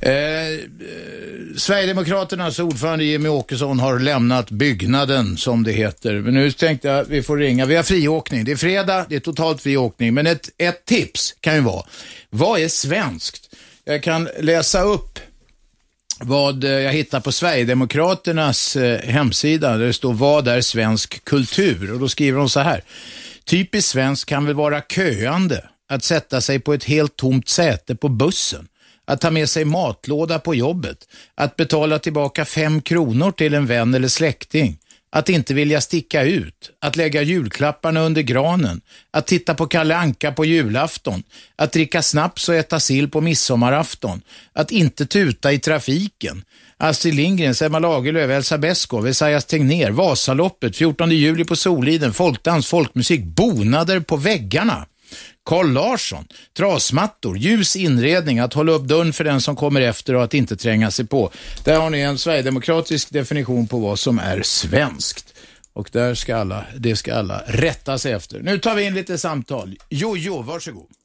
Eh, Sverigedemokraternas ordförande Jimmy Åkesson har lämnat byggnaden, som det heter. Men nu tänkte jag att vi får ringa. Vi har friåkning. Det är fredag, det är totalt friåkning. Men ett, ett tips kan ju vara, vad är svenskt? Jag kan läsa upp vad eh, jag hittar på Sverigedemokraternas eh, hemsida. Där det står vad är svensk kultur? Och då skriver de så här. Typiskt svenskt kan väl vara köande, att sätta sig på ett helt tomt säte på bussen att ta med sig matlåda på jobbet, att betala tillbaka fem kronor till en vän eller släkting, att inte vilja sticka ut, att lägga julklapparna under granen, att titta på Kalle Anka på julafton, att dricka snaps och äta sill på midsommarafton, att inte tuta i trafiken, Astrid Lindgren, Selma Lagerlöf, Elsa Beskow, Esaias Tegnér, Vasaloppet, 14 juli på Soliden, folkdans, folkmusik, bonader på väggarna. Carl Larsson, trasmattor, ljus inredning, att hålla upp dörren för den som kommer efter och att inte tränga sig på. Där har ni en sverigedemokratisk definition på vad som är svenskt. Och där ska alla, det ska alla rätta sig efter. Nu tar vi in lite samtal. Jojo, jo, varsågod.